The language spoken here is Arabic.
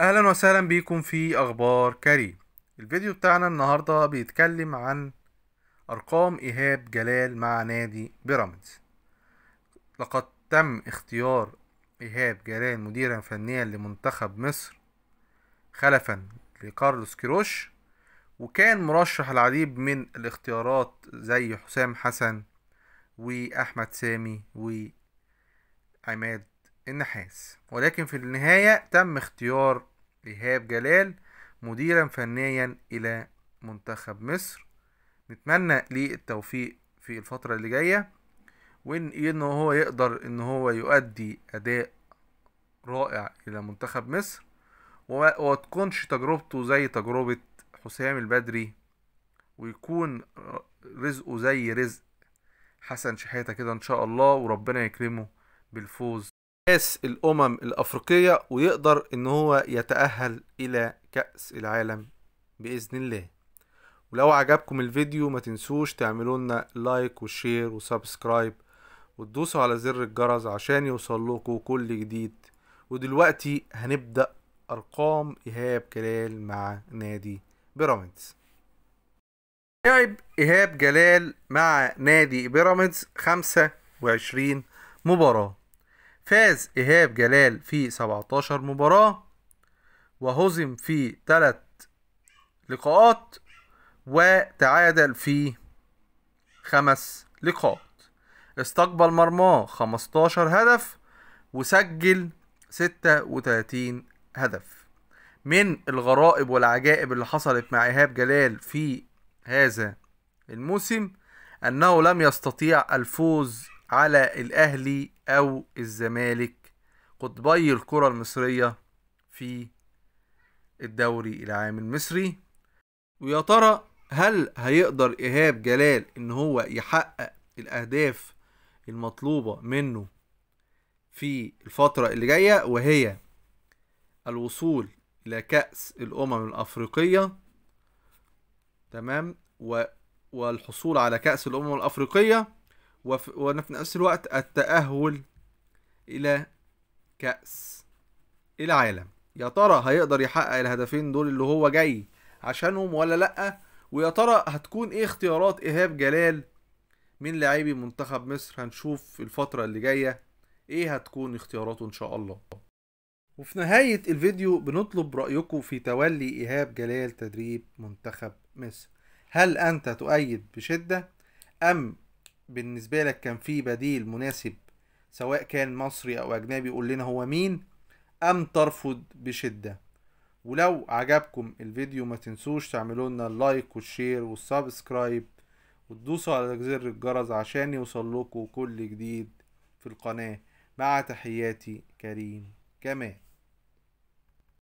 اهلا وسهلا بيكم في اخبار كريم الفيديو بتاعنا النهاردة بيتكلم عن ارقام ايهاب جلال مع نادي بيراميدز لقد تم اختيار ايهاب جلال مديرا فنيا لمنتخب مصر خلفا لكارلوس كيروش وكان مرشح العديد من الاختيارات زي حسام حسن واحمد سامي وعماد النحاس ولكن في النهاية تم اختيار إيهاب جلال مديرا فنيا إلى منتخب مصر نتمنى ليه التوفيق في الفترة اللي جاية وإن إيه هو يقدر إن هو يؤدي أداء رائع إلى منتخب مصر ومتكونش تجربته زي تجربة حسام البدري ويكون رزقه زي رزق حسن شحاتة كده إن شاء الله وربنا يكرمه بالفوز كاس الامم الافريقيه ويقدر ان هو يتاهل الى كاس العالم باذن الله ولو عجبكم الفيديو ما تنسوش تعملوا لنا لايك وشير وسبسكرايب وتدوسوا على زر الجرس عشان يوصل كل جديد ودلوقتي هنبدا ارقام ايهاب جلال مع نادي بيراميدز لعب ايهاب جلال مع نادي بيراميدز 25 مباراه فاز إيهاب جلال في 17 مباراة وهزم في 3 لقاءات وتعادل في 5 لقاءات استقبل مرماه 15 هدف وسجل 36 هدف من الغرائب والعجائب اللي حصلت مع إيهاب جلال في هذا الموسم أنه لم يستطيع الفوز على الأهلي أو الزمالك قطبي الكرة المصرية في الدوري العام المصري ويا ترى هل هيقدر إيهاب جلال إن هو يحقق الأهداف المطلوبة منه في الفترة اللي جاية وهي الوصول إلى كأس الأمم الأفريقية تمام والحصول على كأس الأمم الأفريقية وفي نفس الوقت التأهل إلى كأس العالم يا ترى هيقدر يحقق الهدفين دول اللي هو جاي عشانهم ولا لأ ويا ترى هتكون ايه اختيارات إيهاب جلال من لاعبي منتخب مصر هنشوف الفترة اللي جاية ايه هتكون اختياراته ان شاء الله وفي نهاية الفيديو بنطلب رأيكم في تولي إيهاب جلال تدريب منتخب مصر هل أنت تؤيد بشدة أم بالنسبه لك كان في بديل مناسب سواء كان مصري او اجنبي يقول لنا هو مين ام ترفض بشده ولو عجبكم الفيديو ما تنسوش تعملوا لنا اللايك والشير والسبسكرايب وتدوسوا على زر الجرس عشان يوصل لكم كل جديد في القناه مع تحياتي كريم كمال